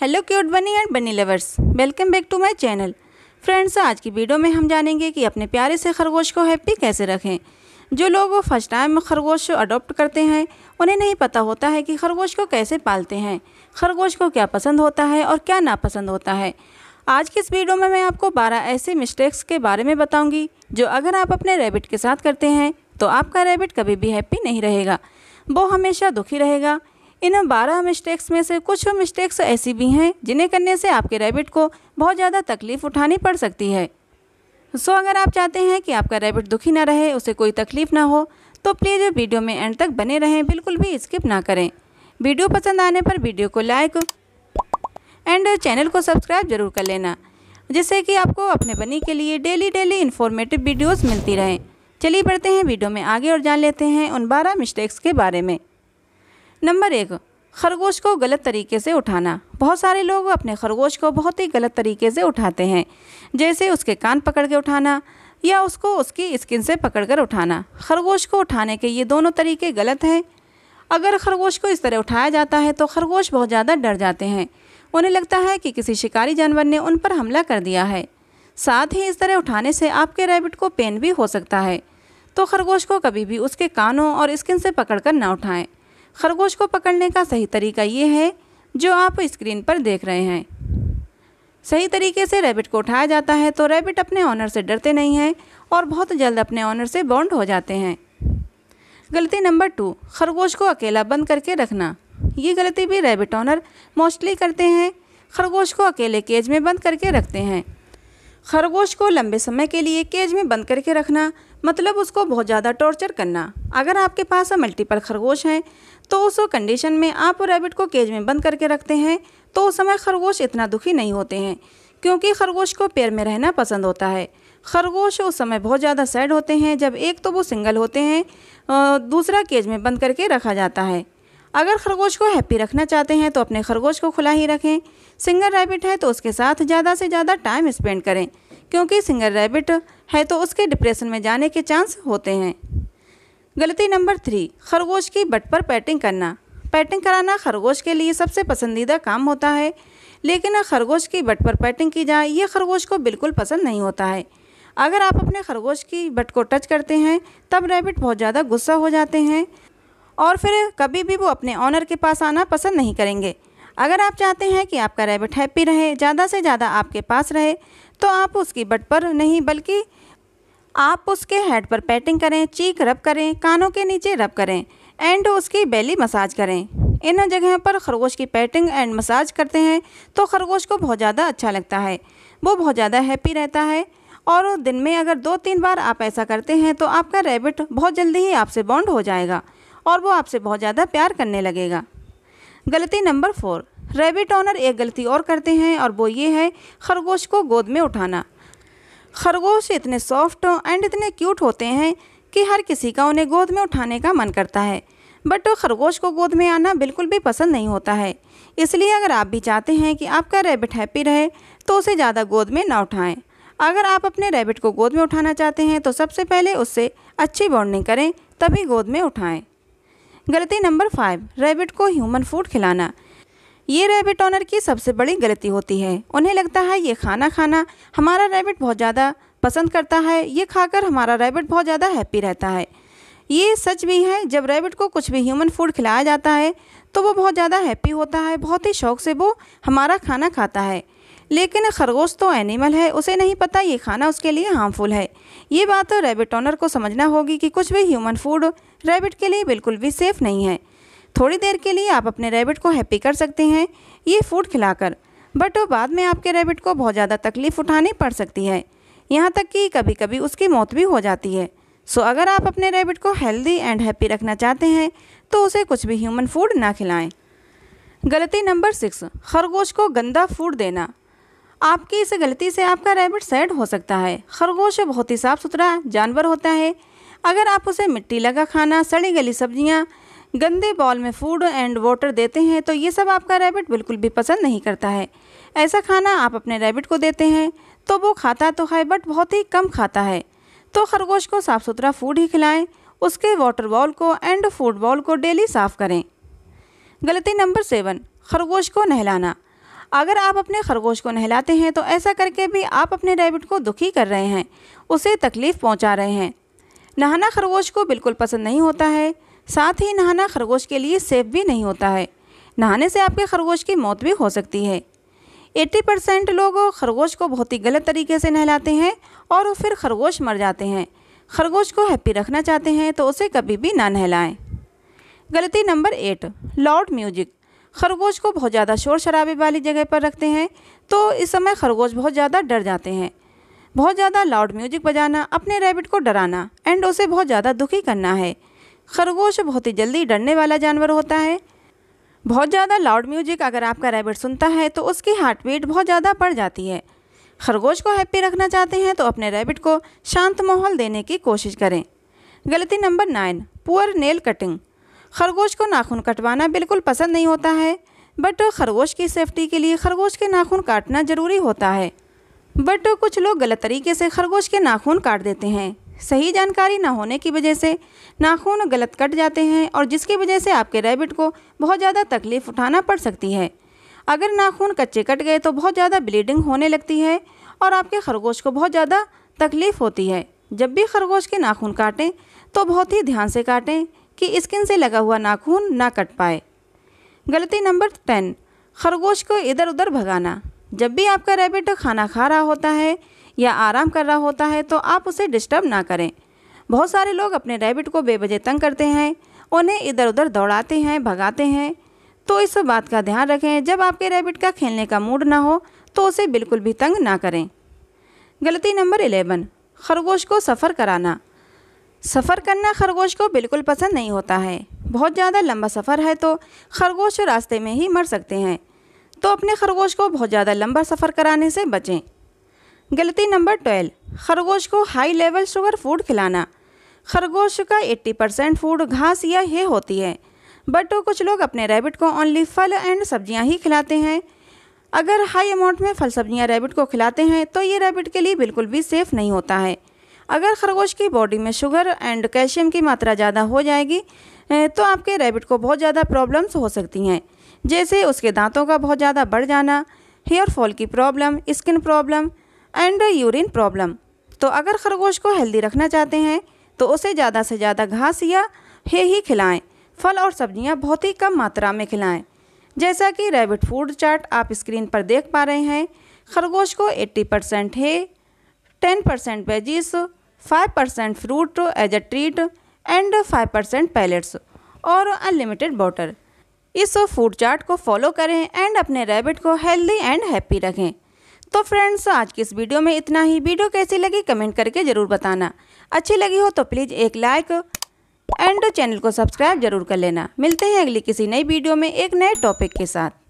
hello cute bunny and bunny lovers welcome back to my channel friends आज की video में हम जानेंगे कि अपने प्यारे से खरगोश को हैप्पी कैसे रखें जो लोग फर्स्ट टाइम खरगोश अडॉप्ट करते हैं उन्हें नहीं पता होता है कि खरगोश को कैसे पालते हैं खरगोश को क्या पसंद होता है और क्या नापसंद होता है आज की इस वीडियो में मैं आपको बारह ऐसे मिस्टेक्स के बारे में बताऊँगी जो अगर आप अपने रेबिट के साथ करते हैं तो आपका रेबिट कभी भी हैप्पी नहीं रहेगा वो हमेशा दुखी रहेगा इन बारह मिस्टेक्स में से कुछ मिस्टेक्स ऐसी भी हैं जिन्हें करने से आपके रैबिट को बहुत ज़्यादा तकलीफ़ उठानी पड़ सकती है सो अगर आप चाहते हैं कि आपका रैबिट दुखी ना रहे उसे कोई तकलीफ़ ना हो तो प्लीज़ वीडियो में एंड तक बने रहें बिल्कुल भी स्किप ना करें वीडियो पसंद आने पर वीडियो को लाइक एंड चैनल को सब्सक्राइब जरूर कर लेना जिससे कि आपको अपने बनी के लिए डेली डेली इन्फॉर्मेटिव वीडियोस मिलती रहें चलिए बढ़ते हैं वीडियो में आगे और जान लेते हैं उन बारह मिस्टेक्स के बारे में नंबर एक खरगोश को गलत तरीके से उठाना बहुत सारे लोग अपने खरगोश को बहुत ही गलत तरीके से उठाते हैं जैसे उसके कान पकड़ के उठाना या उसको उसकी स्किन से पकड़कर उठाना खरगोश को उठाने के ये दोनों तरीके गलत हैं अगर खरगोश को इस तरह उठाया जाता है तो खरगोश बहुत ज़्यादा डर जाते हैं उन्हें लगता है कि किसी शिकारी जानवर ने उन पर हमला कर दिया है साथ ही इस तरह उठाने से आपके रैबिट को पेन भी हो सकता है तो खरगोश को कभी भी उसके कानों और स्किन से पकड़कर ना उठाएं खरगोश को पकड़ने का सही तरीका ये है जो आप स्क्रीन पर देख रहे हैं सही तरीके से रैबिट को उठाया जाता है तो रैबिट अपने ऑनर से डरते नहीं हैं और बहुत जल्द अपने ऑनर से बॉन्ड हो जाते हैं गलती नंबर टू खरगोश को अकेला बंद करके रखना ये गलती भी रैबिट ऑनर मोस्टली करते हैं खरगोश को अकेले केज में बंद करके रखते हैं खरगोश को लंबे समय के लिए केज में बंद करके रखना मतलब उसको बहुत ज़्यादा टॉर्चर करना अगर आपके पास मल्टीपल खरगोश हैं तो उस कंडीशन में आप रैबिट को केज में बंद करके रखते हैं तो उस समय खरगोश इतना दुखी नहीं होते हैं क्योंकि खरगोश को पेड़ में रहना पसंद होता है खरगोश उस समय बहुत ज़्यादा सैड होते हैं जब एक तो वो सिंगल होते हैं दूसरा केज में बंद करके रखा जाता है अगर खरगोश को हैप्पी रखना चाहते हैं तो अपने खरगोश को खुला ही रखें सिंगल रैबिट है तो उसके साथ ज़्यादा से ज़्यादा टाइम स्पेंड करें क्योंकि सिंगर रैबिट है तो उसके डिप्रेशन में जाने के चांस होते हैं गलती नंबर थ्री खरगोश की बट पर पैटिंग करना पैटिंग कराना खरगोश के लिए सबसे पसंदीदा काम होता है लेकिन खरगोश की बट पर पैटिंग की जाए ये खरगोश को बिल्कुल पसंद नहीं होता है अगर आप अपने खरगोश की बट को टच करते हैं तब रैबिट बहुत ज़्यादा गुस्सा हो जाते हैं और फिर कभी भी वो अपने ऑनर के पास आना पसंद नहीं करेंगे अगर आप चाहते हैं कि आपका रैबिट हैप्पी रहे ज़्यादा से ज़्यादा आपके पास रहे तो आप उसकी बट पर नहीं बल्कि आप उसके हेड पर पैटिंग करें चीक रब करें कानों के नीचे रब करें एंड उसकी बेली मसाज करें इन जगहों पर खरगोश की पैटिंग एंड मसाज करते हैं तो खरगोश को बहुत ज़्यादा अच्छा लगता है वो बहुत ज़्यादा हैप्पी रहता है और दिन में अगर दो तीन बार आप ऐसा करते हैं तो आपका रैबिट बहुत जल्दी ही आपसे बॉन्ड हो जाएगा और वो आपसे बहुत ज़्यादा प्यार करने लगेगा गलती नंबर फोर रैबिट ऑनर एक गलती और करते हैं और वो ये है खरगोश को गोद में उठाना खरगोश इतने सॉफ्ट एंड इतने क्यूट होते हैं कि हर किसी का उन्हें गोद में उठाने का मन करता है बट खरगोश को गोद में आना बिल्कुल भी पसंद नहीं होता है इसलिए अगर आप भी चाहते हैं कि आपका रैबिट हैप्पी रहे तो उसे ज़्यादा गोद में ना उठाएं अगर आप अपने रैबिट को गोद में उठाना चाहते हैं तो सबसे पहले उससे अच्छी बॉन्डिंग करें तभी गोद में उठाएं गलती नंबर फाइव रैबिट को ह्यूमन फूड खिलाना ये रैबिट ऑनर की सबसे बड़ी गलती होती है उन्हें लगता है ये खाना खाना हमारा रैबिट बहुत ज़्यादा पसंद करता है ये खाकर हमारा रैबिट बहुत ज़्यादा हैप्पी रहता है ये सच भी है जब रैबिट को कुछ भी ह्यूमन फूड खिलाया जाता है तो वो बहुत ज़्यादा हैप्पी होता है बहुत ही शौक से वो हमारा खाना खाता है लेकिन खरगोश तो एनिमल है उसे नहीं पता ये खाना उसके लिए हार्मफुल है ये बात तो रैबिट ऑनर को समझना होगी कि कुछ भी ह्यूमन फूड रैबिट के लिए बिल्कुल भी सेफ नहीं है थोड़ी देर के लिए आप अपने रैबिट को हैप्पी कर सकते हैं ये फूड खिलाकर बट बाद में आपके रैबिट को बहुत ज़्यादा तकलीफ़ उठानी पड़ सकती है यहाँ तक कि कभी कभी उसकी मौत भी हो जाती है सो so, अगर आप अपने रैबिट को हेल्दी एंड हैप्पी रखना चाहते हैं तो उसे कुछ भी ह्यूमन फूड ना खिलाएं गलती नंबर सिक्स खरगोश को गंदा फूड देना आपकी इस गलती से आपका रैबिट सैड हो सकता है खरगोश बहुत ही साफ़ सुथरा जानवर होता है अगर आप उसे मिट्टी लगा खाना सड़ी गली सब्जियाँ गंदे बॉल में फूड एंड वाटर देते हैं तो ये सब आपका रैबिट बिल्कुल भी पसंद नहीं करता है ऐसा खाना आप अपने रैबिट को देते हैं तो वो खाता तो है बट बहुत ही कम खाता है तो खरगोश को साफ़ सुथरा फूड ही खिलाएं उसके वाटर बॉल को एंड फूड बॉल को डेली साफ़ करें गलती नंबर सेवन खरगोश को नहलाना अगर आप अपने खरगोश को नहलाते हैं तो ऐसा करके भी आप अपने रैबिट को दुखी कर रहे हैं उसे तकलीफ़ पहुंचा रहे हैं नहाना खरगोश को बिल्कुल पसंद नहीं होता है साथ ही नहाना खरगोश के लिए सेफ भी नहीं होता है नहाने से आपके खरगोश की मौत भी हो सकती है 80 परसेंट लोग खरगोश को बहुत ही गलत तरीके से नहलाते हैं और फिर खरगोश मर जाते हैं खरगोश को हैप्पी रखना चाहते हैं तो उसे कभी भी ना नहलाएं गलती नंबर एट लाउड म्यूजिक खरगोश को बहुत ज़्यादा शोर शराबे वाली जगह पर रखते हैं तो इस समय खरगोश बहुत ज़्यादा डर जाते हैं बहुत ज़्यादा लाउड म्यूजिक बजाना अपने रैबिट को डराना एंड उसे बहुत ज़्यादा दुखी करना है खरगोश बहुत ही जल्दी डरने वाला जानवर होता है बहुत ज़्यादा लाउड म्यूजिक अगर आपका रैबिट सुनता है तो उसकी हार्ट बीट बहुत ज़्यादा बढ़ जाती है खरगोश को हैप्पी रखना चाहते हैं तो अपने रैबिट को शांत माहौल देने की कोशिश करें गलती number nine poor nail cutting खरगोश को नाखून कटवाना बिल्कुल पसंद नहीं होता है बट खरगोश की सेफ्टी के लिए खरगोश के नाखून काटना ज़रूरी होता है बट कुछ लोग गलत तरीके से खरगोश के नाखून काट देते हैं सही जानकारी ना होने की वजह से नाखून गलत कट जाते हैं और जिसकी वजह से आपके रैबिट को बहुत ज़्यादा तकलीफ़ उठाना पड़ सकती है अगर नाखून कच्चे कट गए तो बहुत ज़्यादा ब्लीडिंग होने लगती है और आपके खरगोश को बहुत ज़्यादा तकलीफ़ होती है जब भी खरगोश के नाखून काटें तो बहुत ही ध्यान से काटें कि स्किन से लगा हुआ नाखून ना कट पाए गलती नंबर टेन खरगोश को इधर उधर भगाना जब भी आपका रैबिट खाना खा रहा होता है या आराम कर रहा होता है तो आप उसे डिस्टर्ब ना करें बहुत सारे लोग अपने रैबिट को बेबजे तंग करते हैं उन्हें इधर उधर दौड़ाते हैं भगाते हैं तो इस बात का ध्यान रखें जब आपके रैबिट का खेलने का मूड ना हो तो उसे बिल्कुल भी तंग ना करें गलती नंबर एलेवन खरगोश को सफ़र कराना सफ़र करना खरगोश को बिल्कुल पसंद नहीं होता है बहुत ज़्यादा लंबा सफ़र है तो खरगोश रास्ते में ही मर सकते हैं तो अपने खरगोश को बहुत ज़्यादा लंबा सफ़र कराने से बचें गलती नंबर ट्वेल्व खरगोश को हाई लेवल शुगर फूड खिलाना खरगोश का 80 परसेंट फूड घास या हे होती है बट कुछ लोग अपने रैबिट को ओनली फल एंड सब्जियां ही खिलाते हैं अगर हाई अमाउंट में फल सब्जियां रैबिट को खिलाते हैं तो ये रैबिट के लिए बिल्कुल भी सेफ़ नहीं होता है अगर खरगोश की बॉडी में शुगर एंड कैल्शियम की मात्रा ज़्यादा हो जाएगी तो आपके रैबिट को बहुत ज़्यादा प्रॉब्लम्स हो सकती हैं जैसे उसके दांतों का बहुत ज़्यादा बढ़ जाना हेयर फॉल की problem skin problem and urine problem तो अगर खरगोश को हेल्दी रखना चाहते हैं तो उसे ज़्यादा से ज़्यादा घास या हे ही खिलाएँ फल और सब्जियाँ बहुत ही कम मात्रा में खिलाएँ जैसा कि रैबिट फूड चार्ट आप स्क्रीन पर देख पा रहे हैं खरगोश को 80 परसेंट है ten percent veggies five percent fruit as a treat and five percent pellets और अनलिमिटेड वाटर इस फूड चार्ट को फॉलो करें एंड अपने रैबिट को हेल्दी एंड हैप्पी रखें तो फ्रेंड्स आज की इस वीडियो में इतना ही वीडियो कैसी लगी कमेंट करके ज़रूर बताना अच्छी लगी हो तो प्लीज़ एक लाइक एंड चैनल को सब्सक्राइब जरूर कर लेना मिलते हैं अगली किसी नई वीडियो में एक नए टॉपिक के साथ